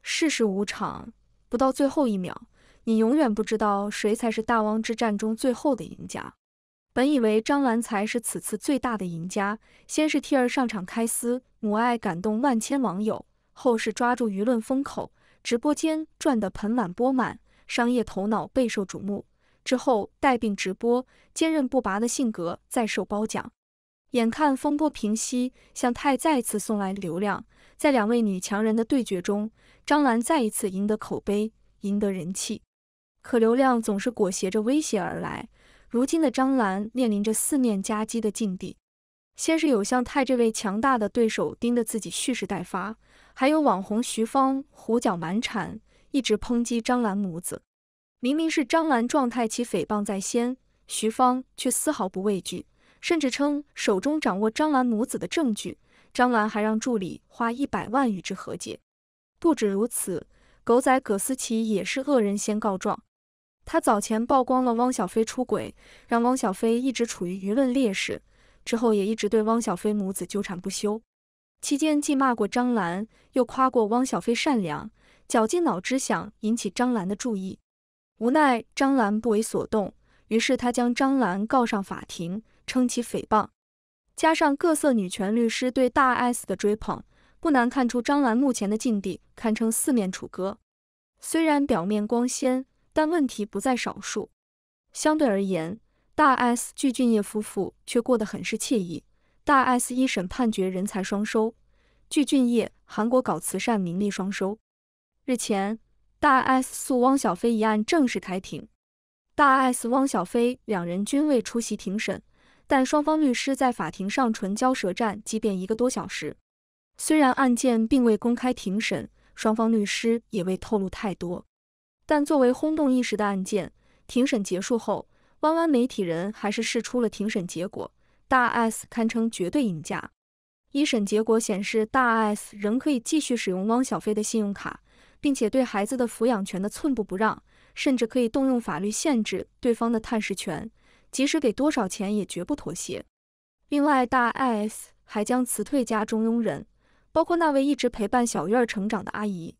世事无常，不到最后一秒，你永远不知道谁才是大王之战中最后的赢家。本以为张兰才是此次最大的赢家，先是替儿上场开撕，母爱感动万千网友；后是抓住舆论风口，直播间赚得盆满钵满，商业头脑备受瞩目。之后带病直播，坚韧不拔的性格再受褒奖。眼看风波平息，向太再次送来流量。在两位女强人的对决中，张兰再一次赢得口碑，赢得人气。可流量总是裹挟着威胁而来。如今的张兰面临着四面夹击的境地。先是有向太这位强大的对手盯着自己蓄势待发，还有网红徐芳胡搅蛮缠，一直抨击张兰母子。明明是张兰状态起诽谤在先，徐芳却丝毫不畏惧。甚至称手中掌握张兰母子的证据，张兰还让助理花一百万与之和解。不止如此，狗仔葛思琪也是恶人先告状，他早前曝光了汪小菲出轨，让汪小菲一直处于舆论劣势。之后也一直对汪小菲母子纠缠不休，期间既骂过张兰，又夸过汪小菲善良，绞尽脑汁想引起张兰的注意。无奈张兰不为所动，于是他将张兰告上法庭。称其诽谤，加上各色女权律师对大 S 的追捧，不难看出张兰目前的境地堪称四面楚歌。虽然表面光鲜，但问题不在少数。相对而言，大 S 具俊烨夫妇却过得很是惬意。大 S 一审判决人财双收，具俊烨韩国搞慈善名利双收。日前，大 S 诉汪小菲一案正式开庭，大 S 汪小菲两人均未出席庭审。但双方律师在法庭上唇交舌战激辩一个多小时。虽然案件并未公开庭审，双方律师也未透露太多，但作为轰动一时的案件，庭审结束后，弯弯媒体人还是试出了庭审结果。大 S 堪称绝对赢家。一审结果显示，大 S 仍可以继续使用汪小菲的信用卡，并且对孩子的抚养权的寸步不让，甚至可以动用法律限制对方的探视权。即使给多少钱，也绝不妥协。另外，大 S 还将辞退家中佣人，包括那位一直陪伴小院儿成长的阿姨。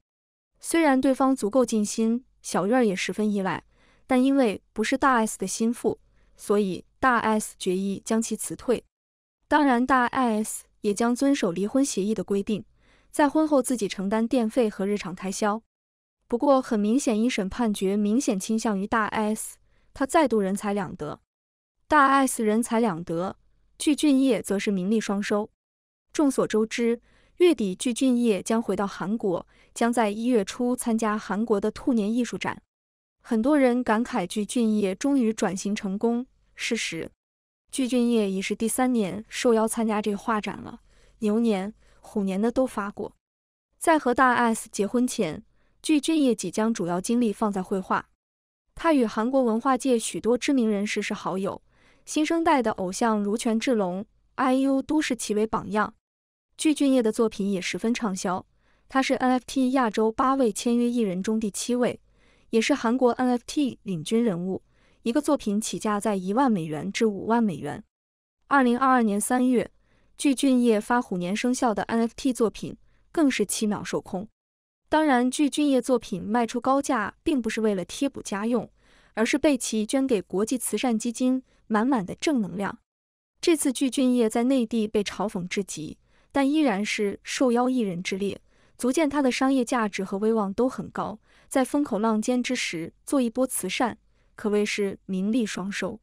虽然对方足够尽心，小院儿也十分意外，但因为不是大 S 的心腹，所以大 S 决意将其辞退。当然，大 S 也将遵守离婚协议的规定，在婚后自己承担电费和日常开销。不过，很明显，一审判决明显倾向于大 S，他再度人财两得。大 S 人财两得，具俊晔则是名利双收。众所周知，月底具俊晔将回到韩国，将在一月初参加韩国的兔年艺术展。很多人感慨具俊晔终于转型成功。事实，具俊晔已是第三年受邀参加这个画展了。牛年、虎年的都发过。在和大 S 结婚前，具俊晔即将主要精力放在绘画。他与韩国文化界许多知名人士是好友。新生代的偶像如权志龙、IU 都视其为榜样。具俊晔的作品也十分畅销，他是 NFT 亚洲八位签约艺人中第七位，也是韩国 NFT 领军人物。一个作品起价在一万美元至五万美元。二零二二年三月，具俊晔发虎年生肖的 NFT 作品更是七秒售空。当然，具俊晔作品卖出高价，并不是为了贴补家用，而是被其捐给国际慈善基金。满满的正能量。这次具俊业在内地被嘲讽至极，但依然是受邀艺人之列，足见他的商业价值和威望都很高。在风口浪尖之时做一波慈善，可谓是名利双收。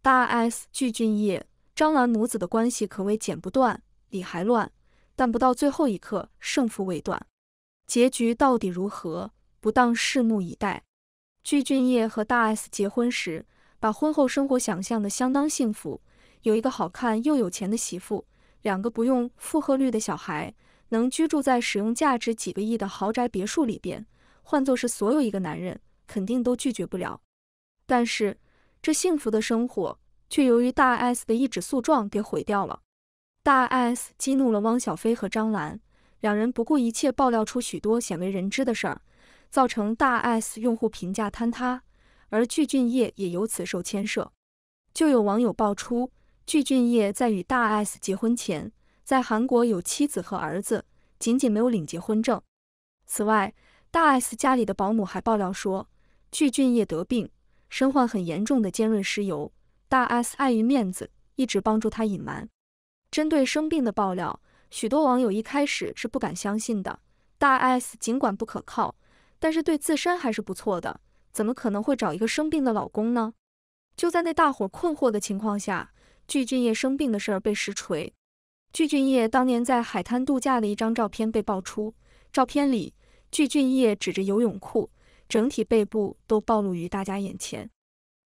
大 S、具俊业、张兰母子的关系可谓剪不断，理还乱，但不到最后一刻，胜负未断。结局到底如何，不当拭目以待。具俊业和大 S 结婚时。把婚后生活想象的相当幸福，有一个好看又有钱的媳妇，两个不用负荷率的小孩，能居住在使用价值几个亿的豪宅别墅里边。换作是所有一个男人，肯定都拒绝不了。但是这幸福的生活却由于大 S 的一纸诉状给毁掉了。大 S 激怒了汪小菲和张兰，两人不顾一切爆料出许多鲜为人知的事儿，造成大 S 用户评价坍塌。而具俊晔也由此受牵涉，就有网友爆出，具俊晔在与大 S 结婚前，在韩国有妻子和儿子，仅仅没有领结婚证。此外，大 S 家里的保姆还爆料说，具俊晔得病，身患很严重的尖锐湿疣，大 S 碍于面子，一直帮助他隐瞒。针对生病的爆料，许多网友一开始是不敢相信的。大 S 尽管不可靠，但是对自身还是不错的。怎么可能会找一个生病的老公呢？就在那大伙困惑的情况下，具俊晔生病的事儿被实锤。具俊晔当年在海滩度假的一张照片被爆出，照片里具俊晔指着游泳裤，整体背部都暴露于大家眼前。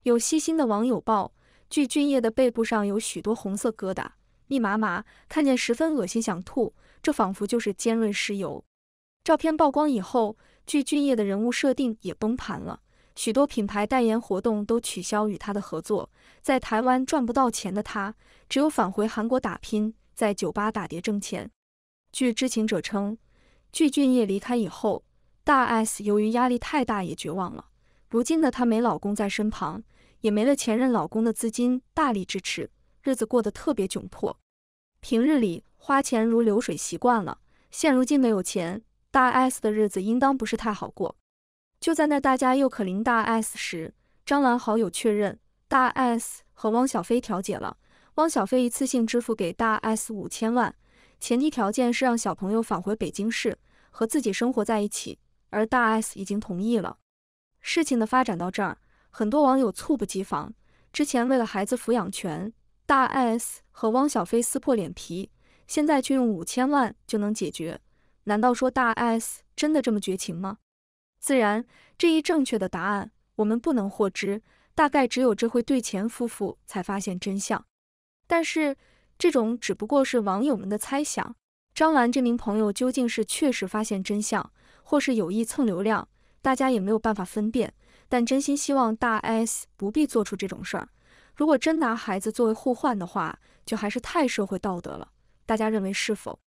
有细心的网友报，具俊晔的背部上有许多红色疙瘩，密麻麻，看见十分恶心，想吐。这仿佛就是尖锐湿疣。照片曝光以后，具俊晔的人物设定也崩盘了。许多品牌代言活动都取消与他的合作，在台湾赚不到钱的他，只有返回韩国打拼，在酒吧打碟挣钱。据知情者称，具俊晔离开以后，大 S 由于压力太大也绝望了。如今的她没老公在身旁，也没了前任老公的资金大力支持，日子过得特别窘迫。平日里花钱如流水习惯了，现如今没有钱，大 S 的日子应当不是太好过。就在那，大家又可怜大 S 时，张兰好友确认大 S 和汪小菲调解了，汪小菲一次性支付给大 S 五千万，前提条件是让小朋友返回北京市和自己生活在一起，而大 S 已经同意了。事情的发展到这儿，很多网友猝不及防。之前为了孩子抚养权，大 S 和汪小菲撕破脸皮，现在却用五千万就能解决，难道说大 S 真的这么绝情吗？自然，这一正确的答案我们不能获知，大概只有这会对钱夫妇才发现真相。但是这种只不过是网友们的猜想。张兰这名朋友究竟是确实发现真相，或是有意蹭流量，大家也没有办法分辨。但真心希望大 S 不必做出这种事儿。如果真拿孩子作为互换的话，就还是太社会道德了。大家认为是否？